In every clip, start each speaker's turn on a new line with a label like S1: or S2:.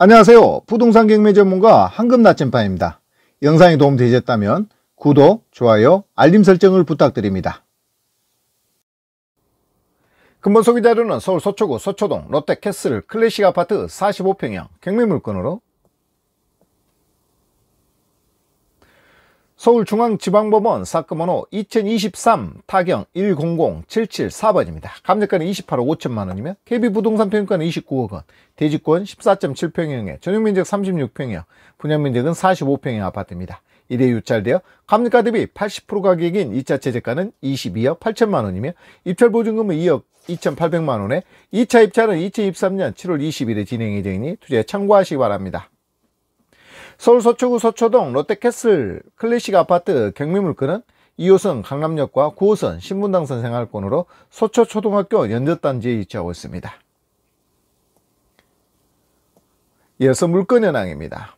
S1: 안녕하세요. 부동산 경매 전문가 황금 나침반입니다. 영상이 도움되셨다면 구독, 좋아요, 알림 설정을 부탁드립니다. 근본 소비자료는 서울 서초구 서초동 롯데캐슬 클래식 아파트 45평형 경매 물건으로 서울중앙지방법원 사건번호 2023 타경 100774번입니다. 감정가는 28억 5천만원이며 KB부동산 평가는 29억원, 대지권 14.7평형에 전용면적 36평형, 분양면적은 45평형 아파트입니다. 이래 유찰되어 감정가 대비 80% 가격인 2차 최저가는 22억 8천만원이며 입찰보증금은 2억 2,800만원에 2차 입찰은 2023년 7월 20일에 진행 예정이니 투자에 참고하시기 바랍니다. 서울 서초구 서초동 롯데캐슬 클래식 아파트 경매물건은 2호선 강남역과 9호선 신분당선 생활권으로 서초초등학교 연접단지에 위치하고 있습니다. 이어서 물건 현황입니다.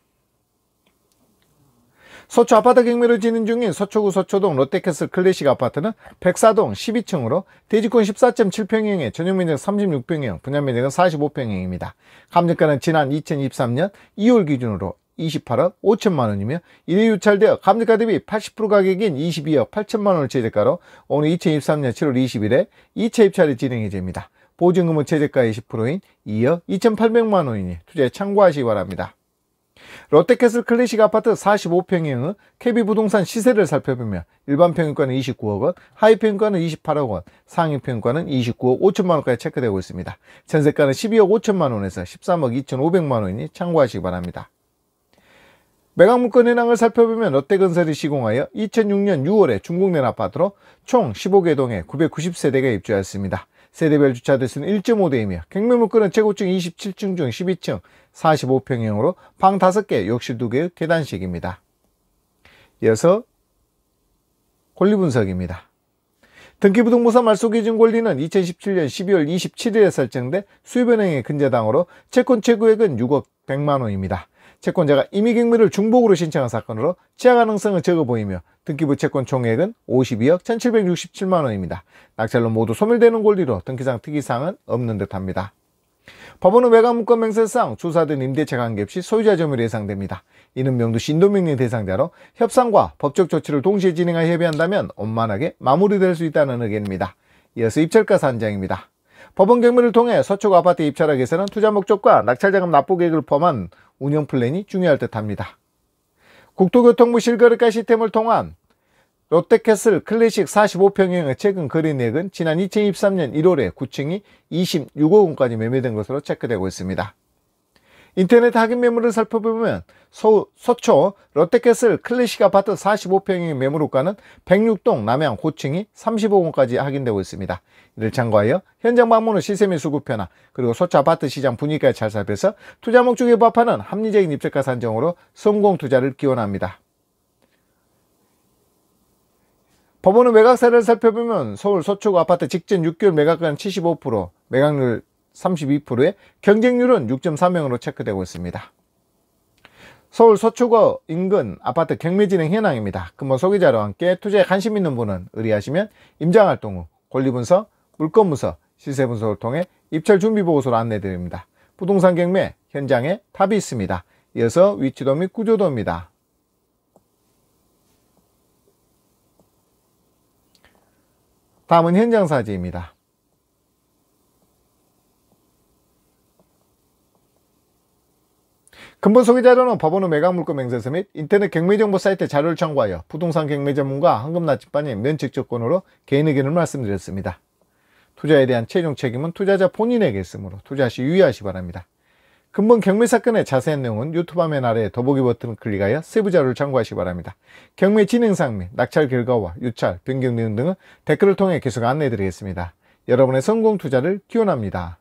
S1: 서초 아파트 경매를 진행 중인 서초구 서초동 롯데캐슬 클래식 아파트는 104동 12층으로 대지권 14.7평형에 전용면적 36평형, 분양면적은 45평형입니다. 감정가는 지난 2023년 2월 기준으로 28억 5천만 원이며 1회 유찰되어 감정가 대비 80% 가격인 22억 8천만 원을 최저가로 오늘 2023년 7월 20일에 2차 입찰이 진행이 됩니다. 보증금은 최저가의 10%인 2억 2,800만 원이니 투자에 참고하시기 바랍니다. 롯데캐슬 클래식 아파트 45평형의 k b 부동산 시세를 살펴보면 일반 평균가는 29억원, 하위 평균가는 28억원, 상위 평균가는 29억 5천만원까지 체크되고 있습니다. 전세가는 12억 5천만원에서 13억 2 5 0 0만원이니 참고하시기 바랍니다. 매각물권 현황을 살펴보면 롯데건설이 시공하여 2006년 6월에 중국내 아파트로 총 15개 동에 990세대가 입주하였습니다. 세대별 주차대수는 1.5대이며 경매물건은 최고층 27층 중 12층 45평형으로 방 5개, 욕실 2개의 계단식입니다. 이어서 권리분석입니다. 등기부등본사 말소기준 권리는 2017년 12월 27일에 설정돼 수입은행의 근저당으로 채권 최고액은 6억 100만원입니다. 채권자가 임의경매를 중복으로 신청한 사건으로 취하 가능성은 적어 보이며 등기부 채권 총액은 52억 1767만원입니다. 낙찰로 모두 소멸되는 권리로 등기상 특이사항은 없는 듯합니다. 법원은 외관문건 맹세상 조사된 임대차 관계없이 소유자 점유로 예상됩니다. 이는 명도신도명령 대상자로 협상과 법적 조치를 동시에 진행하여 협의한다면 원만하게 마무리될 수 있다는 의견입니다. 이어서 입찰가 산장입니다. 법원 경매를 통해 서초구 아파트 입찰하기에서는 투자 목적과 낙찰자금 납부 계획을 포함한 운영 플랜이 중요할 듯합니다. 국토교통부 실거래가 시스템을 통한 롯데캐슬 클래식 45평형의 최근 거래내역은 지난 2023년 1월에 9층이 26억 원까지 매매된 것으로 체크되고 있습니다. 인터넷 확인 매물을 살펴보면 서, 서초 롯데캐슬 클래식 아파트 45평의 매물호가는 106동 남양 고층이 35원까지 확인되고 있습니다. 이를 참고하여 현장 방문 후 시세 및 수급 변화 그리고 서초 아파트 시장 분위기까지 잘 살펴서 투자 목적에 부합하는 합리적인 입체가 산정으로 성공 투자를 기원합니다. 법원은 매각사를 살펴보면 서울 서초구 아파트 직전 6개월 매각가는 75%, 매각률 32%에 경쟁률은 6.3명으로 체크되고 있습니다. 서울 서초구 인근 아파트 경매 진행 현황입니다. 근무 소개자와 함께 투자에 관심 있는 분은 의뢰하시면 임장활동 후 권리분석, 물건분석, 시세분석을 통해 입찰 준비보고서를 안내드립니다. 부동산 경매 현장에 탑이 있습니다. 이어서 위치도 및 구조도입니다. 다음은 현장 사지입니다 근본 소개자료는 법원의 매각물권 맹세서 및 인터넷 경매정보 사이트 자료를 참고하여 부동산 경매 전문가 황금나침반이 면책조건으로 개인 의견을 말씀드렸습니다. 투자에 대한 최종 책임은 투자자 본인에게 있으므로 투자 시 유의하시 바랍니다. 근본 경매 사건의 자세한 내용은 유튜브 화면 아래 더보기 버튼을 클릭하여 세부 자료를 참고하시 바랍니다. 경매 진행상 및 낙찰 결과와 유찰, 변경 내용 등은 댓글을 통해 계속 안내해 드리겠습니다. 여러분의 성공 투자를 기원합니다.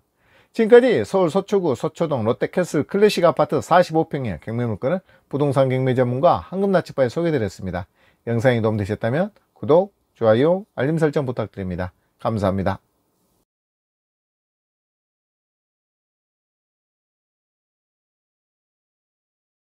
S1: 지금까지 서울 서초구 서초동 롯데캐슬 클래식 아파트 45평의 경매 물건을 부동산 경매 전문가 황금나치바에 소개드렸습니다. 영상이 도움되셨다면 구독, 좋아요, 알림 설정 부탁드립니다. 감사합니다.